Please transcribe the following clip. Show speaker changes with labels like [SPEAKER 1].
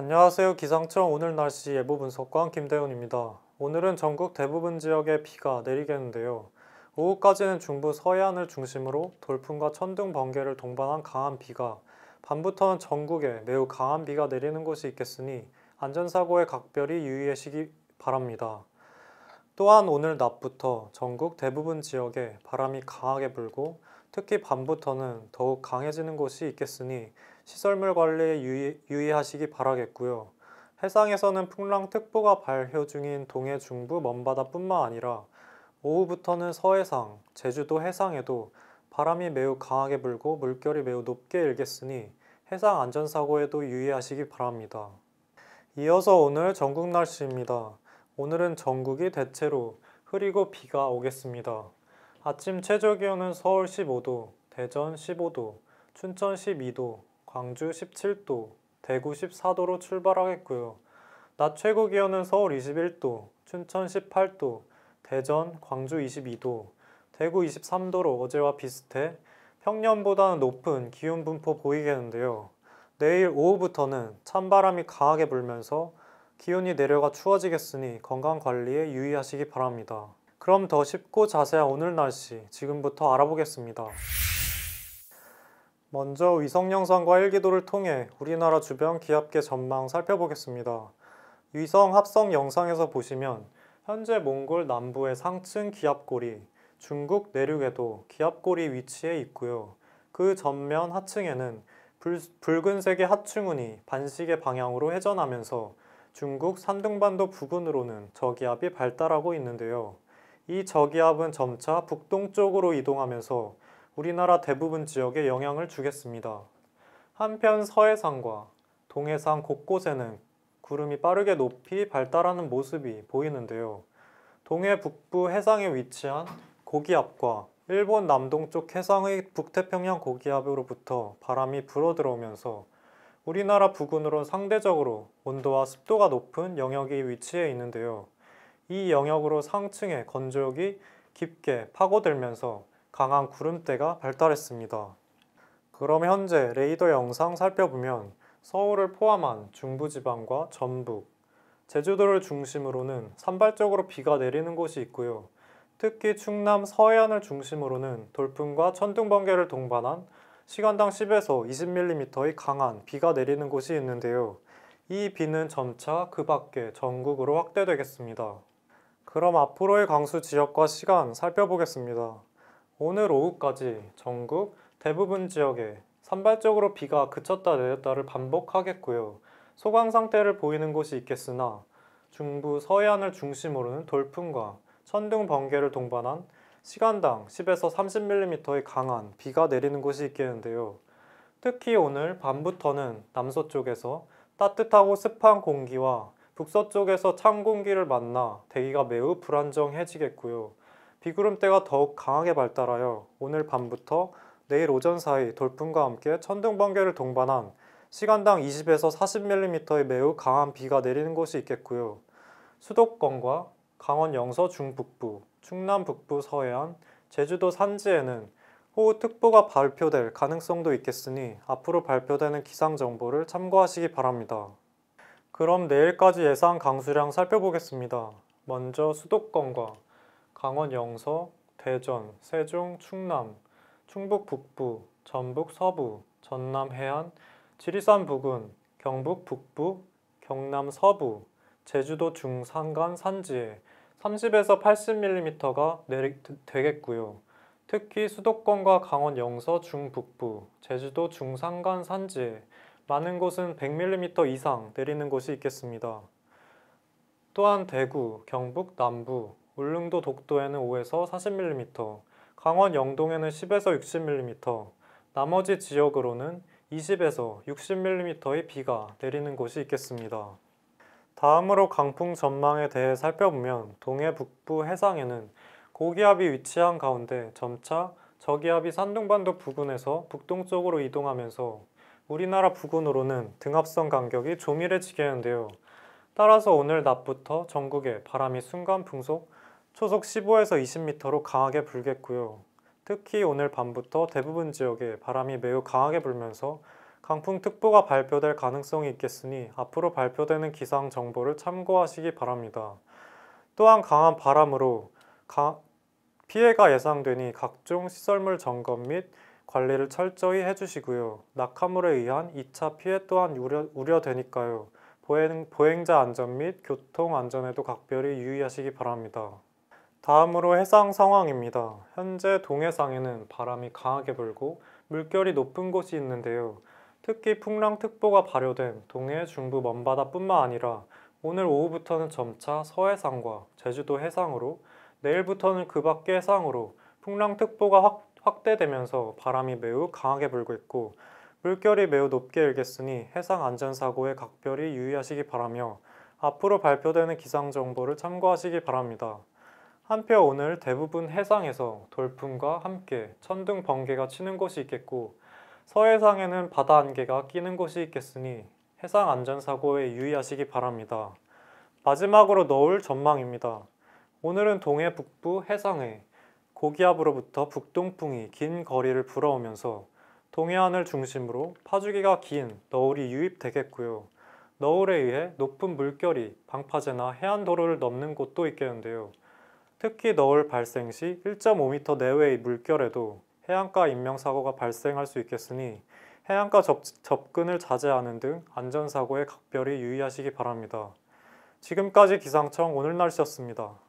[SPEAKER 1] 안녕하세요. 기상청 오늘 날씨 예보 분석관 김대훈입니다. 오늘은 전국 대부분 지역에 비가 내리겠는데요. 오후까지는 중부 서해안을 중심으로 돌풍과 천둥 번개를 동반한 강한 비가 밤부터는 전국에 매우 강한 비가 내리는 곳이 있겠으니 안전사고에 각별히 유의하시기 바랍니다. 또한 오늘 낮부터 전국 대부분 지역에 바람이 강하게 불고 특히 밤부터는 더욱 강해지는 곳이 있겠으니 시설물 관리에 유의, 유의하시기 바라겠고요. 해상에서는 풍랑특보가 발효 중인 동해 중부 먼바다뿐만 아니라 오후부터는 서해상, 제주도 해상에도 바람이 매우 강하게 불고 물결이 매우 높게 일겠으니 해상 안전사고에도 유의하시기 바랍니다. 이어서 오늘 전국 날씨입니다. 오늘은 전국이 대체로 흐리고 비가 오겠습니다. 아침 최저 기온은 서울 15도, 대전 15도, 춘천 12도, 광주 17도, 대구 14도로 출발하겠고요. 낮 최고 기온은 서울 21도, 춘천 18도, 대전, 광주 22도, 대구 23도로 어제와 비슷해 평년보다는 높은 기온 분포 보이겠는데요. 내일 오후부터는 찬바람이 강하게 불면서 기온이 내려가 추워지겠으니 건강 관리에 유의하시기 바랍니다. 그럼 더 쉽고 자세한 오늘 날씨 지금부터 알아보겠습니다. 먼저 위성 영상과 일기도를 통해 우리나라 주변 기압계 전망 살펴보겠습니다. 위성 합성 영상에서 보시면 현재 몽골 남부의 상층 기압골이 중국 내륙에도 기압골이 위치해 있고요. 그 전면 하층에는 불, 붉은색의 하층운이 반시계 방향으로 회전하면서 중국 산둥반도 부근으로는 저기압이 발달하고 있는데요. 이 저기압은 점차 북동쪽으로 이동하면서 우리나라 대부분 지역에 영향을 주겠습니다. 한편 서해상과 동해상 곳곳에는 구름이 빠르게 높이 발달하는 모습이 보이는데요. 동해 북부 해상에 위치한 고기압과 일본 남동쪽 해상의 북태평양 고기압으로부터 바람이 불어들어오면서 우리나라 부근으로 상대적으로 온도와 습도가 높은 영역이 위치해 있는데요. 이 영역으로 상층의 건조역이 깊게 파고들면서 강한 구름대가 발달했습니다. 그럼 현재 레이더 영상 살펴보면 서울을 포함한 중부지방과 전북, 제주도를 중심으로는 산발적으로 비가 내리는 곳이 있고요. 특히 충남 서해안을 중심으로는 돌풍과 천둥 번개를 동반한 시간당 10에서 20mm의 강한 비가 내리는 곳이 있는데요. 이 비는 점차 그 밖에 전국으로 확대되겠습니다. 그럼 앞으로의 강수 지역과 시간 살펴보겠습니다. 오늘 오후까지 전국 대부분 지역에 산발적으로 비가 그쳤다 내렸다를 반복하겠고요. 소강 상태를 보이는 곳이 있겠으나 중부 서해안을 중심으로는 돌풍과 천둥 번개를 동반한 시간당 10에서 30mm의 강한 비가 내리는 곳이 있겠는데요. 특히 오늘 밤부터는 남서쪽에서 따뜻하고 습한 공기와 북서쪽에서 찬 공기를 만나 대기가 매우 불안정해지겠고요. 비구름대가 더욱 강하게 발달하여 오늘 밤부터 내일 오전 사이 돌풍과 함께 천둥 번개를 동반한 시간당 20에서 40mm의 매우 강한 비가 내리는 곳이 있겠고요. 수도권과 강원 영서 중북부, 충남 북부 서해안, 제주도 산지에는 호우특보가 발표될 가능성도 있겠으니 앞으로 발표되는 기상정보를 참고하시기 바랍니다. 그럼 내일까지 예상 강수량 살펴보겠습니다. 먼저 수도권과 강원 영서, 대전, 세종, 충남, 충북 북부, 전북 서부, 전남 해안, 지리산 부근, 경북 북부, 경남 서부, 제주도 중산간 산지에 30에서 80mm가 내리, 되겠고요. 특히 수도권과 강원 영서 중북부, 제주도 중산간 산지에 많은 곳은 100mm 이상 내리는 곳이 있겠습니다. 또한 대구, 경북, 남부, 울릉도 독도에는 5에서 40mm, 강원 영동에는 10에서 60mm, 나머지 지역으로는 20에서 60mm의 비가 내리는 곳이 있겠습니다. 다음으로 강풍 전망에 대해 살펴보면 동해 북부 해상에는 고기압이 위치한 가운데 점차 저기압이 산둥반도 부근에서 북동쪽으로 이동하면서 우리나라 부근으로는 등합선 간격이 조밀해지겠는데요. 따라서 오늘 낮부터 전국에 바람이 순간 풍속 초속 15에서 20m로 강하게 불겠고요. 특히 오늘 밤부터 대부분 지역에 바람이 매우 강하게 불면서 강풍특보가 발표될 가능성이 있겠으니 앞으로 발표되는 기상 정보를 참고하시기 바랍니다. 또한 강한 바람으로 가, 피해가 예상되니 각종 시설물 점검 및 관리를 철저히 해주시고요. 낙하물에 의한 2차 피해 또한 우려, 되니까요 보행, 자 안전 및 교통 안전에도 각별히 유의하시기 바랍니다. 다음으로 해상 상황입니다. 현재 동해상에는 바람이 강하게 불고 물결이 높은 곳이 있는데요. 특히 풍랑특보가 발효된 동해 중부 먼바다뿐만 아니라 오늘 오후부터는 점차 서해상과 제주도 해상으로 내일부터는 그 밖의 해상으로 풍랑특보가 확, 확대되면서 바람이 매우 강하게 불고 있고 물결이 매우 높게 일겠으니 해상 안전사고에 각별히 유의하시기 바라며 앞으로 발표되는 기상정보를 참고하시기 바랍니다. 한편 오늘 대부분 해상에서 돌풍과 함께 천둥 번개가 치는 곳이 있겠고 서해상에는 바다 안개가 끼는 곳이 있겠으니 해상 안전사고에 유의하시기 바랍니다. 마지막으로 너울 전망입니다. 오늘은 동해 북부 해상에 고기압으로부터 북동풍이 긴 거리를 불어오면서 동해안을 중심으로 파주기가 긴 너울이 유입되겠고요. 너울에 의해 높은 물결이 방파제나 해안도로를 넘는 곳도 있겠는데요. 특히 너울 발생 시 1.5m 내외의 물결에도 해안가 인명사고가 발생할 수 있겠으니 해안가 접, 접근을 자제하는 등 안전사고에 각별히 유의하시기 바랍니다. 지금까지 기상청 오늘 날씨였습니다.